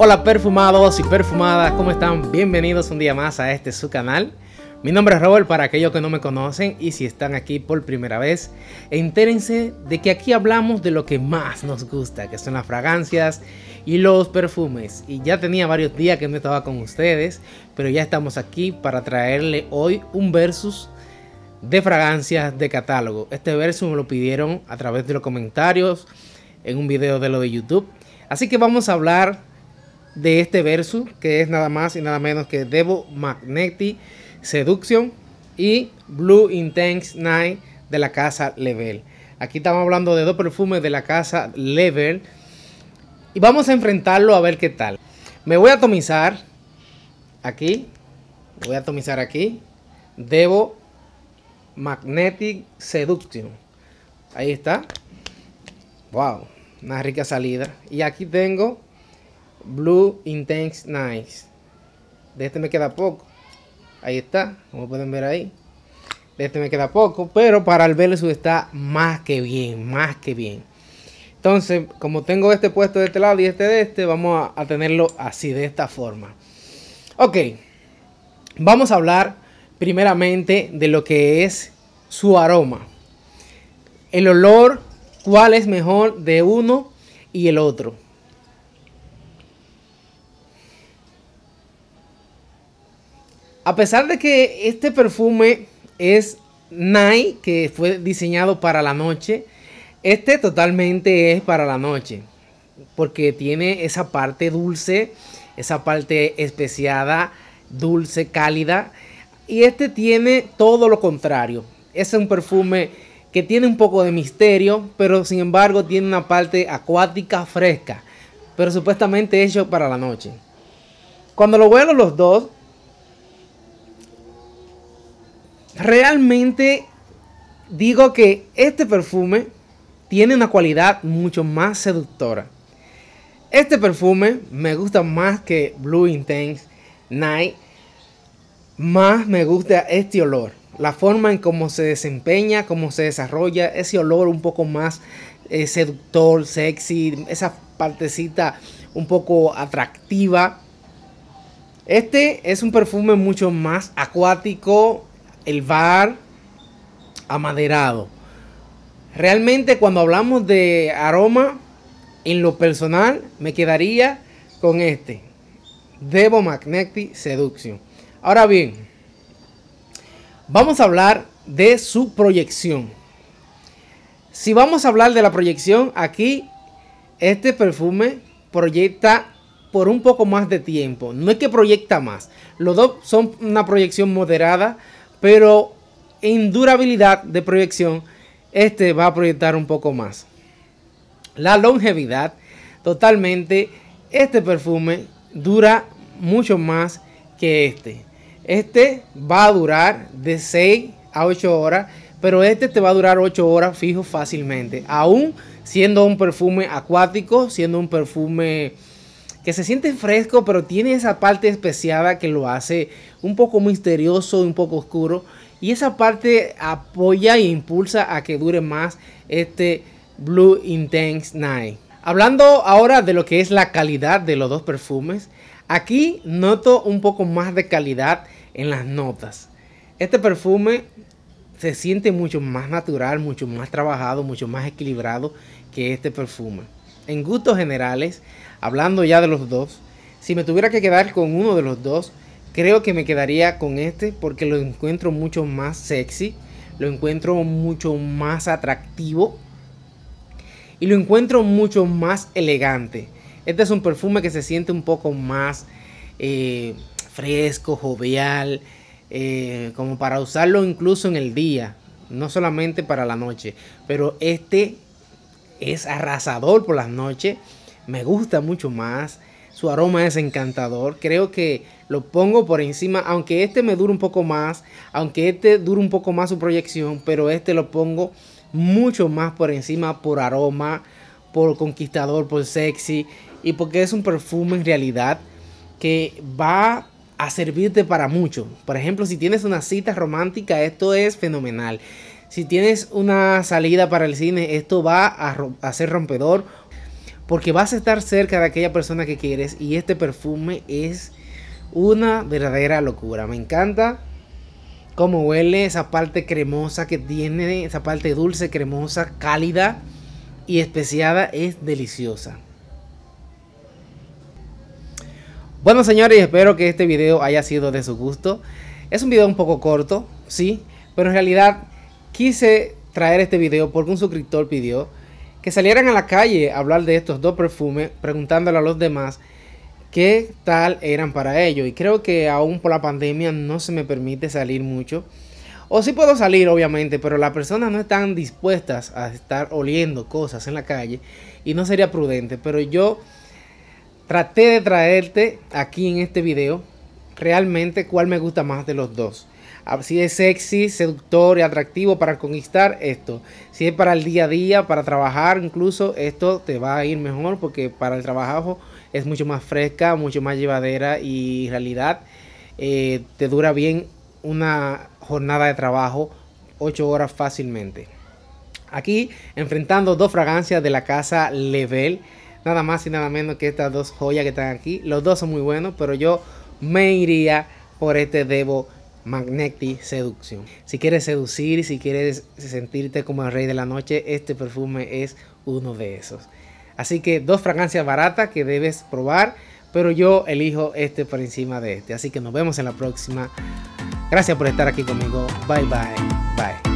Hola perfumados y perfumadas, ¿cómo están? Bienvenidos un día más a este su canal. Mi nombre es Robert para aquellos que no me conocen y si están aquí por primera vez, entérense de que aquí hablamos de lo que más nos gusta, que son las fragancias y los perfumes. Y ya tenía varios días que no estaba con ustedes, pero ya estamos aquí para traerle hoy un versus de fragancias de catálogo. Este versus me lo pidieron a través de los comentarios en un video de lo de YouTube. Así que vamos a hablar de este verso, que es nada más y nada menos que Devo Magnetic Seduction y Blue Intense Night de la casa Level. Aquí estamos hablando de dos perfumes de la casa Level. Y vamos a enfrentarlo a ver qué tal. Me voy a atomizar aquí. Voy a atomizar aquí. Devo Magnetic Seduction. Ahí está. Wow. Una rica salida. Y aquí tengo Blue Intense Nice. De este me queda poco. Ahí está, como pueden ver ahí. De este me queda poco, pero para el Venezuela está más que bien, más que bien. Entonces, como tengo este puesto de este lado y este de este, vamos a tenerlo así, de esta forma. Ok, vamos a hablar primeramente de lo que es su aroma. El olor, cuál es mejor de uno y el otro. A pesar de que este perfume es Night, que fue diseñado para la noche, este totalmente es para la noche. Porque tiene esa parte dulce, esa parte especiada, dulce, cálida. Y este tiene todo lo contrario. Es un perfume que tiene un poco de misterio, pero sin embargo tiene una parte acuática fresca, pero supuestamente hecho para la noche. Cuando lo huelo los dos, realmente digo que este perfume tiene una cualidad mucho más seductora. Este perfume me gusta más que Blue Intense Night. Más me gusta este olor. La forma en cómo se desempeña, cómo se desarrolla, ese olor un poco más eh, seductor, sexy, esa partecita un poco atractiva. Este es un perfume mucho más acuático, el VAR amaderado. Realmente cuando hablamos de aroma, en lo personal me quedaría con este. Devo Magnetic Seduction. Ahora bien, vamos a hablar de su proyección. Si vamos a hablar de la proyección, aquí este perfume proyecta por un poco más de tiempo. No es que proyecta más. Los dos son una proyección moderada pero en durabilidad de proyección, este va a proyectar un poco más. La longevidad, totalmente, este perfume dura mucho más que este. Este va a durar de 6 a 8 horas, pero este te va a durar 8 horas fijo fácilmente. Aún siendo un perfume acuático, siendo un perfume que se siente fresco, pero tiene esa parte especiada que lo hace un poco misterioso, un poco oscuro. Y esa parte apoya e impulsa a que dure más este Blue Intense Night. Hablando ahora de lo que es la calidad de los dos perfumes, aquí noto un poco más de calidad en las notas. Este perfume se siente mucho más natural, mucho más trabajado, mucho más equilibrado que este perfume en gustos generales, hablando ya de los dos, si me tuviera que quedar con uno de los dos, creo que me quedaría con este porque lo encuentro mucho más sexy, lo encuentro mucho más atractivo y lo encuentro mucho más elegante. Este es un perfume que se siente un poco más eh, fresco, jovial, eh, como para usarlo incluso en el día, no solamente para la noche. Pero este es arrasador por las noches. Me gusta mucho más. Su aroma es encantador. Creo que lo pongo por encima. Aunque este me dure un poco más. Aunque este dure un poco más su proyección. Pero este lo pongo mucho más por encima por aroma. Por conquistador. Por sexy. Y porque es un perfume en realidad. Que va a servirte para mucho. Por ejemplo, si tienes una cita romántica. Esto es fenomenal. Si tienes una salida para el cine, esto va a, ser rompedor porque vas a estar cerca de aquella persona que quieres y este perfume es una verdadera locura. Me encanta cómo huele, esa parte cremosa que tiene, esa parte dulce, cremosa, cálida y especiada es deliciosa. Bueno señores, espero que este video haya sido de su gusto. Es un video un poco corto, sí, pero en realidad quise traer este video porque un suscriptor pidió que salieran a la calle a hablar de estos dos perfumes, preguntándole a los demás qué tal eran para ellos. Y creo que aún por la pandemia no se me permite salir mucho. O sí puedo salir, obviamente, pero las personas no están dispuestas a estar oliendo cosas en la calle y no sería prudente. Pero yo traté de traerte aquí en este video realmente cuál me gusta más de los dos si es sexy, seductor y atractivo para conquistar esto. Si es para el día a día, para trabajar incluso, esto te va a ir mejor porque para el trabajo es mucho más fresca, mucho más llevadera y en realidad eh, te dura bien una jornada de trabajo 8 horas fácilmente. Aquí enfrentando dos fragancias de la casa Level, nada más y nada menos que estas dos joyas que están aquí. Los dos son muy buenos, pero yo me iría por este Devo Magnetic Seducción, Si quieres seducir, si quieres sentirte como el rey de la noche, este perfume es uno de esos. Así que dos fragancias baratas que debes probar, pero yo elijo este por encima de este. Así que nos vemos en la próxima. Gracias por estar aquí conmigo. Bye bye. Bye.